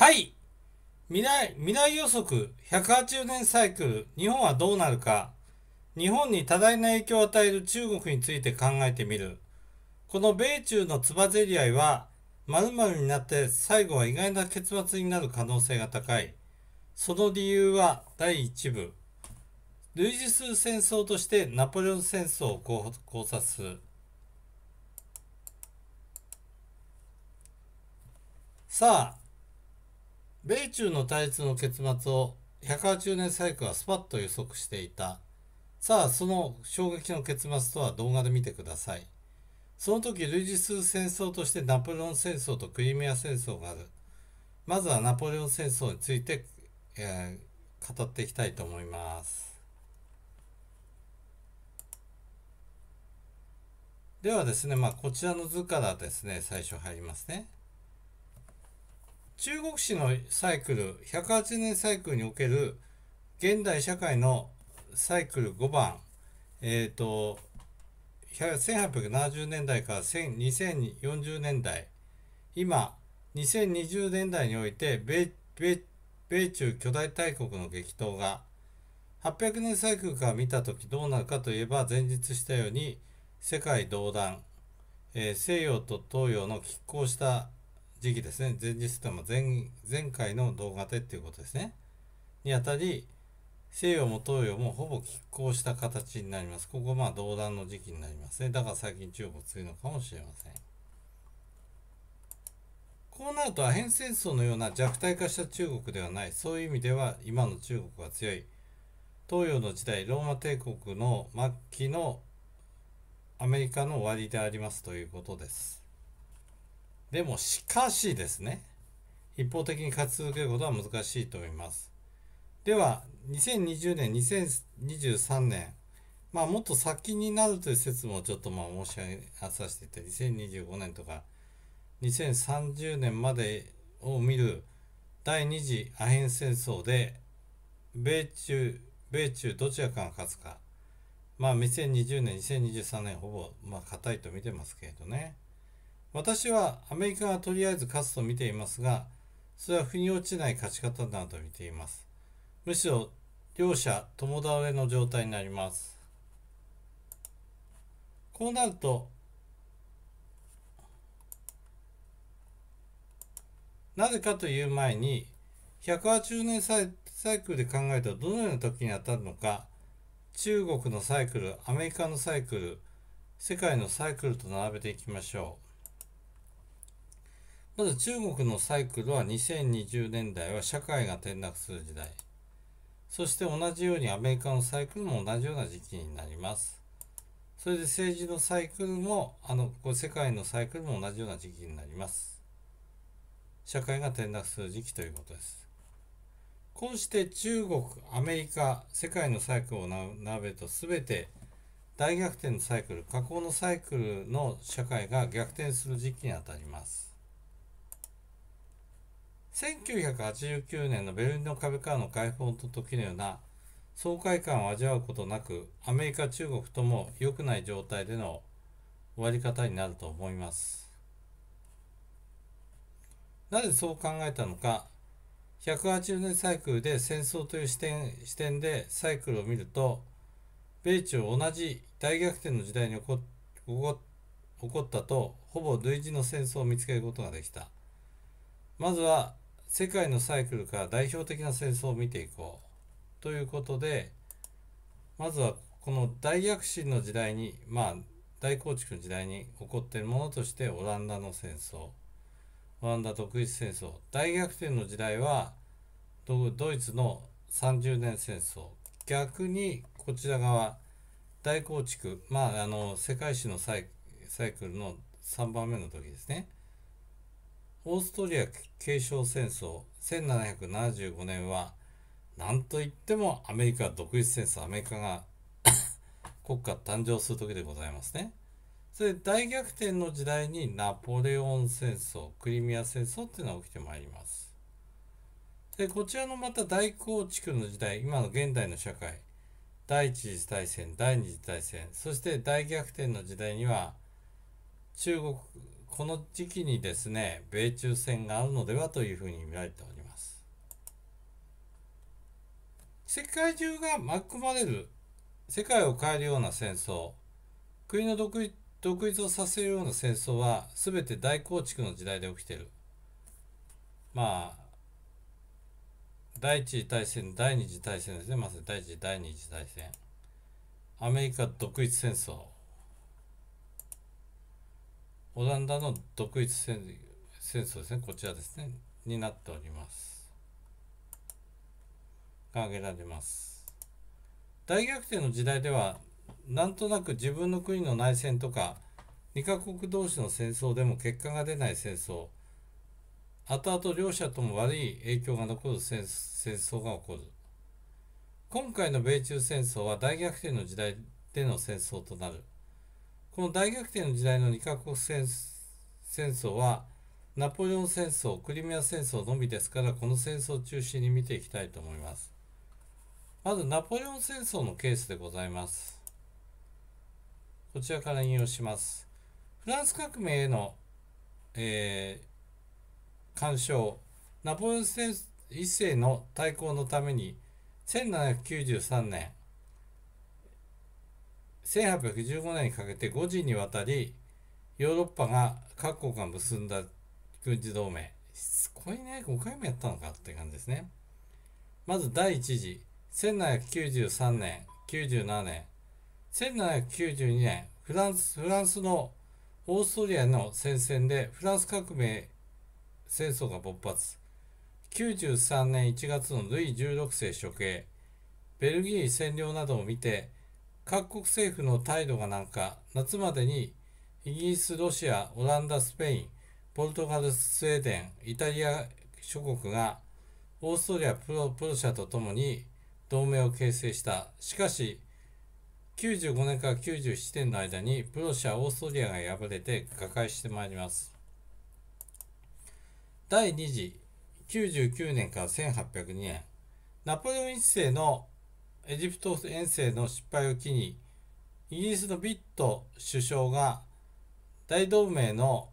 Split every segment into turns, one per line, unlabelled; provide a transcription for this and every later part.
はい。未来、未来予測180年サイクル、日本はどうなるか。日本に多大な影響を与える中国について考えてみる。この米中のつばぜり合いは、〇〇になって最後は意外な結末になる可能性が高い。その理由は第1部。類似する戦争としてナポレオン戦争を考察する。さあ、米中の対立の結末を180年サイクルはスパッと予測していた。さあ、その衝撃の結末とは動画で見てください。その時、類似する戦争としてナポレオン戦争とクリミア戦争がある。まずはナポレオン戦争について、えー、語っていきたいと思います。ではですね、まあ、こちらの図からですね、最初入りますね。中国史のサイクル108年サイクルにおける現代社会のサイクル5番、えーと、1870年代から2040年代今2020年代において米米米中巨大大国の激闘が800年サイクルから見た時どうなるかといえば前述したように世界動乱、えー、西洋と東洋の拮抗した時期ですね前日とも前前回の動画でっていうことですねにあたり西洋も東洋もほぼ拮抗した形になりますここまあ動乱の時期になりますねだから最近中国強いのかもしれませんこうなるとアヘン戦争のような弱体化した中国ではないそういう意味では今の中国は強い東洋の時代ローマ帝国の末期のアメリカの終わりでありますということですでも、しかしですね、一方的に勝ち続けることは難しいと思います。では、2020年、2023年、まあ、もっと先になるという説もちょっとまあ申し上げさせていて、2025年とか、2030年までを見る第2次アヘン戦争で、米中、米中どちらかが勝つか、まあ、2020年、2023年ほぼ、まあ、硬いと見てますけれどね。私はアメリカがとりあえず勝つと見ていますが、それは腑に落ちない勝ち方などと見ています。むしろ両者共倒れの状態になります。こうなると、なぜかという前に、180年サイサイクルで考えたらどのような時に当たるのか、中国のサイクル、アメリカのサイクル、世界のサイクルと並べていきましょう。まず中国のサイクルは2020年代は社会が転落する時代。そして同じようにアメリカのサイクルも同じような時期になります。それで政治のサイクルも、あの、こ世界のサイクルも同じような時期になります。社会が転落する時期ということです。こうして中国、アメリカ、世界のサイクルを並べると全て大逆転のサイクル、下降のサイクルの社会が逆転する時期にあたります。1989年のベルリンの壁からの解放の時のような爽快感を味わうことなくアメリカ中国とも良くない状態での終わり方になると思いますなぜそう考えたのか180年サイクルで戦争という視点視点でサイクルを見ると米中同じ大逆転の時代に起こ起こったとほぼ類似の戦争を見つけることができたまずは世界のサイクルから代表的な戦争を見ていこうということでまずはこの大躍進の時代にまあ大構築の時代に起こっているものとしてオランダの戦争オランダ独立戦争大逆転の時代はドイツの30年戦争逆にこちら側大構築まああの世界史のサイクルの3番目の時ですねオーストリア継承戦争1775年は何といってもアメリカ独立戦争アメリカが 国家誕生する時でございますね。それで大逆転の時代にナポレオン戦争クリミア戦争っていうのが起きてまいります。でこちらのまた大構築の時代今の現代の社会第一次大戦第二次大戦そして大逆転の時代には中国この時期にですね、米中戦があるのではというふうに見られております。世界中が巻き込まれる、世界を変えるような戦争、国の独立独立をさせるような戦争は全て大構築の時代で起きている。まあ、第一次大戦、第二次大戦ですね。まず第一次、第二次大戦。アメリカ独立戦争。オランダの独立戦争ですね、こちらですね、になっております。が挙げられます。大逆転の時代では、なんとなく自分の国の内戦とか、2カ国同士の戦争でも結果が出ない戦争、後々両者とも悪い影響が残る戦争が起こる。今回の米中戦争は大逆転の時代での戦争となる。この大逆転の時代の二カ国戦争はナポレオン戦争、クリミア戦争のみですから、この戦争を中心に見ていきたいと思います。まず、ナポレオン戦争のケースでございます。こちらから引用します。フランス革命への、えー、干渉、ナポレオン一世の対抗のために、1793年、1815年にかけて5時にわたりヨーロッパが各国が結んだ軍事同盟しつこいね5回もやったのかって感じですねまず第1次1793年97年1792年フランスフランスのオーストリアの戦線でフランス革命戦争が勃発93年1月のルイ16世処刑ベルギー占領などを見て各国政府の態度がなんか夏までにイギリス、ロシア、オランダ、スペイン、ポルトガル、スウェーデン、イタリア諸国がオーストリア、プロプロシアとともに同盟を形成した。しかし、95年から97年の間にプロシア、オーストリアが敗れて瓦解してまいります。第2次99年から1802年、ナポレオン一世のエジプト遠征の失敗を機にイギリスのビット首相が大同盟の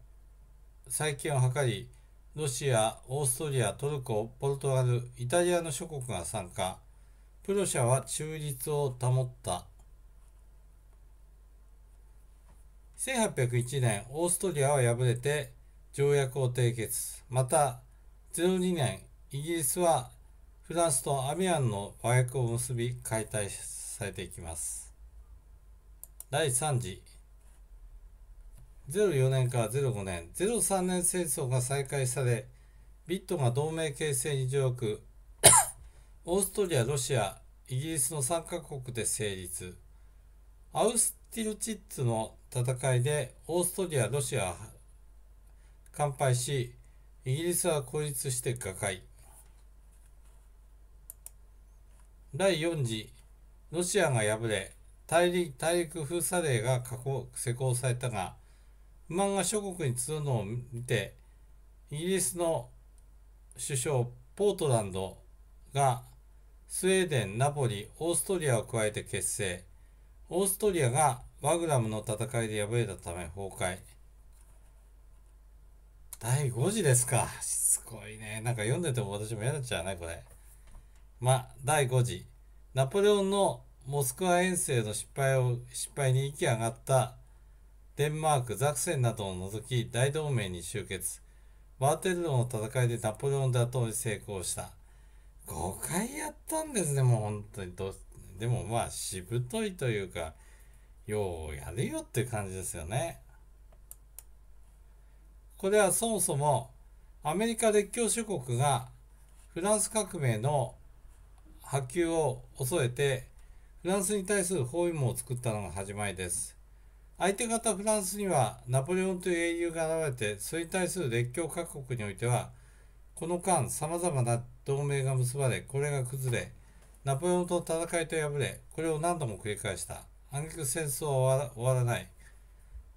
再建を図りロシアオーストリアトルコポルトガルイタリアの諸国が参加プロシャは中立を保った1801年オーストリアは敗れて条約を締結また02年イギリスはフランスとアミアンの和訳を結び解体されていきます。第3次04年から05年、03年戦争が再開され、ビットが同盟形成に上く、オーストリア、ロシア、イギリスの3カ国で成立。アウスティルチッツの戦いでオーストリア、ロシアは完敗し、イギリスは孤立して瓦解。第4次ロシアが敗れ大陸封鎖令が施行されたが不満が諸国に集うのを見てイギリスの首相ポートランドがスウェーデンナポリオーストリアを加えて結成オーストリアがワグラムの戦いで敗れたため崩壊第5次ですかしつこいねなんか読んでても私も嫌なっちゃうねこれ。ま、第5次ナポレオンのモスクワ遠征の失敗を失敗に息上がったデンマーク、ザクセンなどを除き大同盟に集結。バーテルドの戦いでナポレオン打倒に成功した。5回やったんですね、もう本当にど。でもまあ、しぶといというか、ようやるよって感じですよね。これはそもそもアメリカ列強諸国がフランス革命の波及を恐れてフランスに対する包囲網を作ったのが始まりです。相手方フランスにはナポレオンという英雄が現れて、それに対する列強各国においては、この間様々な同盟が結ばれ、これが崩れ、ナポレオンと戦いと敗れ、これを何度も繰り返した。挙句戦争は終わらない。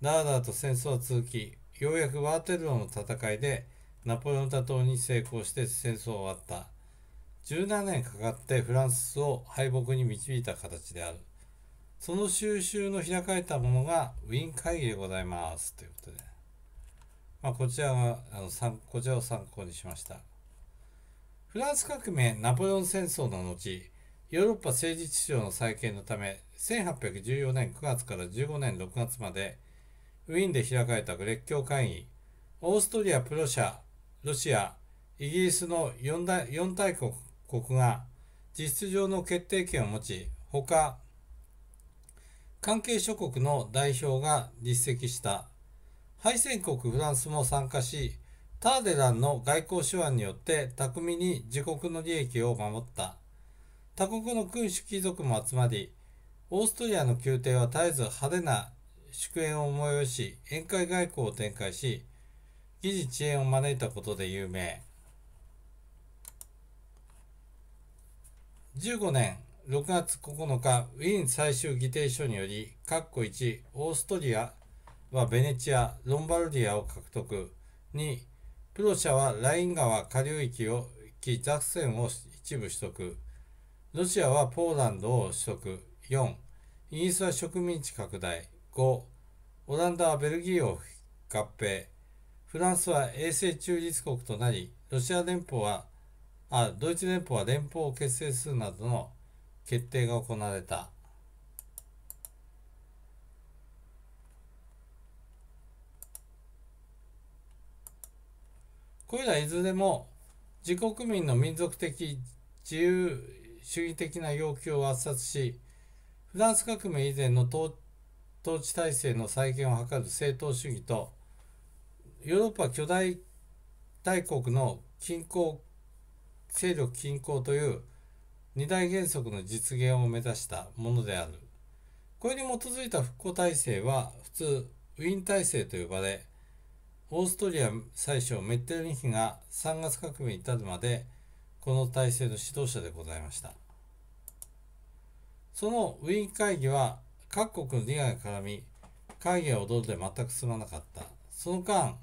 だらだらと戦争は続き、ようやくワーテルロの戦いでナポレオン打倒に成功して戦争は終わった。17年かかってフランスを敗北に導いた形である。その収集の開かれたものがウィーン会議でございます。ということで。まあ、こちらはあのんこちらを参考にしました。フランス革命ナポレオン戦争の後、ヨーロッパ政治秩序の再建のため、1814年9月から15年6月まで、ウィーンで開かれた列強会議、オーストリア、プロシャ、ロシア、イギリスの 4, 大4大国国が実質上の決定権を持ち、他、関係諸国の代表が実績した敗戦国フランスも参加し、ターデランの外交手腕によって巧みに自国の利益を守った。他国の君主貴族も集まり、オーストリアの宮廷は絶えず派手な祝宴を催し、宴会外交を展開し、議事遅延を招いたことで有名。15年6月9日、ウィーン最終議定書により、括弧1、オーストリアはベネチア、ロンバルディアを獲得。2、プロシアはライン川下流域を、ザクセンを一部取得。ロシアはポーランドを取得。4、イギリスは植民地拡大。5、オランダはベルギーを合併。フランスは永世中立国となり、ロシア連邦はあドイツ連邦は連邦を結成するなどの決定が行われた。これらいずれも自国民の民族的自由主義的な要求を圧殺しフランス革命以前の統治体制の再建を図る政党主義とヨーロッパ巨大大国の均衡勢力均衡という二大原則の実現を目指したものである。これに基づいた復興体制は普通ウィーン体制と呼ばれ、オーストリア最初メッテルニヒが3月革命に至るまでこの体制の指導者でございました。そのウィーン会議は各国の利害が絡み、会議は踊るで全く進まなかった。その間、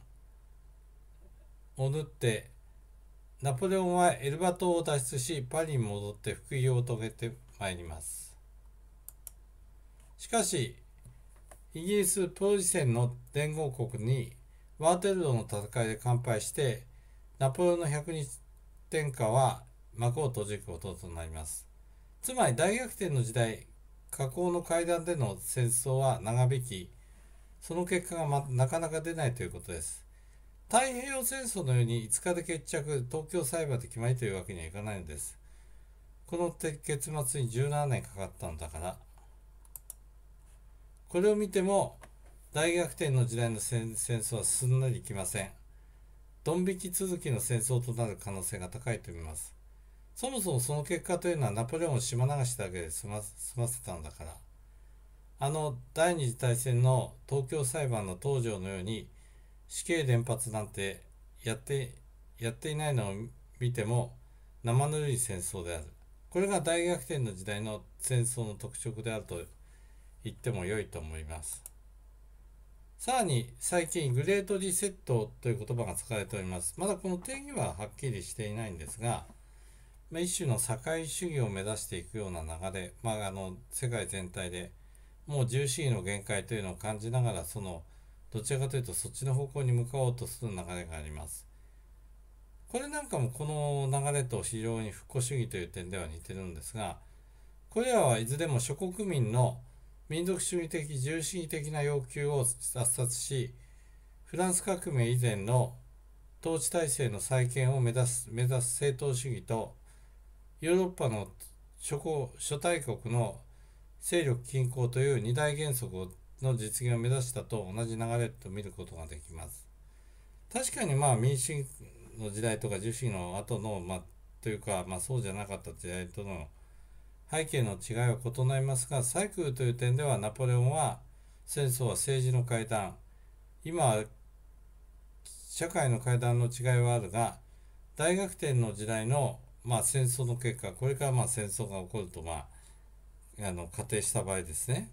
おぬってナポレオンはエルバ島を脱出しパリに戻って副業を遂げてまいりますしかしイギリスプロジセンの連合国にワーテルドの戦いで完敗してナポレオンの百日天下は幕を閉じることとなりますつまり大逆転の時代河口の階段での戦争は長引きその結果が、なかなか出ないということです太平洋戦争のように5日で決着、東京裁判で決まりというわけにはいかないんです。この結末に17年かかったんだから。これを見ても、大逆転の時代の戦争はすんなりいきません。ドン引き続きの戦争となる可能性が高いと思います。そもそもその結果というのはナポレオンを島流しだけで済ませたんだから。あの第二次大戦の東京裁判の東条のように、死刑連発なんてやってやっていないのを見ても生ぬるい戦争であるこれが大逆転の時代の戦争の特色であると言っても良いと思いますさらに最近グレートリセットという言葉が使われておりますまだこの定義ははっきりしていないんですが一種の社会主義を目指していくような流れ、まあ、あの世界全体でもう重視の限界というのを感じながらそのどちらかというとそっちの方向に向かおうとする流れがあります。これなんかもこの流れと非常に復興主義という点では似てるんですが、これらはいずれも諸国民の民族主義的自由主義的な要求を殺殺し、フランス革命以前の統治体制の再建を目指す目指す政党主義と、ヨーロッパの諸諸大国の勢力均衡という二大原則をの実現を目指したと同じ流れと見ることができます。確かにまあ民主主義の時代とか樹脂の後の、まあ、というか、まあ、そうじゃなかった時代との背景の違いは異なりますがサイクルという点ではナポレオンは戦争は政治の階段今は社会の階段の違いはあるが大逆転の時代の、まあ、戦争の結果これからまあ戦争が起こると、まあ、あの仮定した場合ですね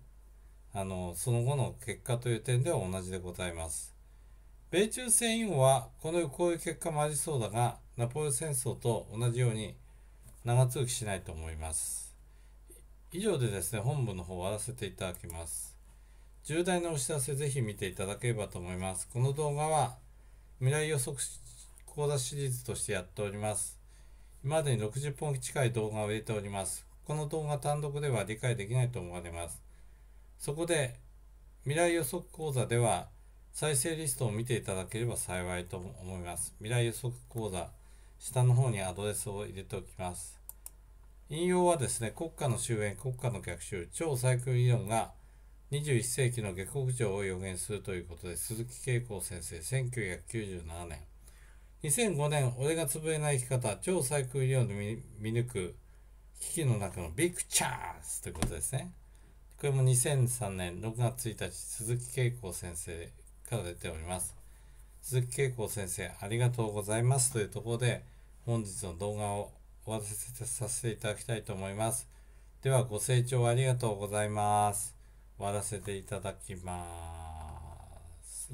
あのその後の結果という点では同じでございます。米中戦友はこのこういう結果もありそうだがナポレオン戦争と同じように長続きしないと思います。以上でですね本部の方を終わらせていただきます。重大なお知らせぜひ見ていただければと思います。この動画は未来予測講座シリーズとしてやっております。今までに60本近い動画を入れております。この動画単独では理解できないと思われます。そこで未来予測講座では再生リストを見ていただければ幸いと思います。未来予測講座、下の方にアドレスを入れておきます。引用はですね、国家の終焉、国家の逆襲、超最イ理論が21世紀の下克上を予言するということで、鈴木恵子先生、1997年。2005年、俺が潰れない生き方、超最空理論で見抜く危機の中のビッグチャンスということですね。これも2003年6月1日、鈴木恵子先生から出ております。鈴木恵子先生、ありがとうございますというところで、本日の動画を終わらせさせていただきたいと思います。では、ご清聴ありがとうございます。終わらせていただきます。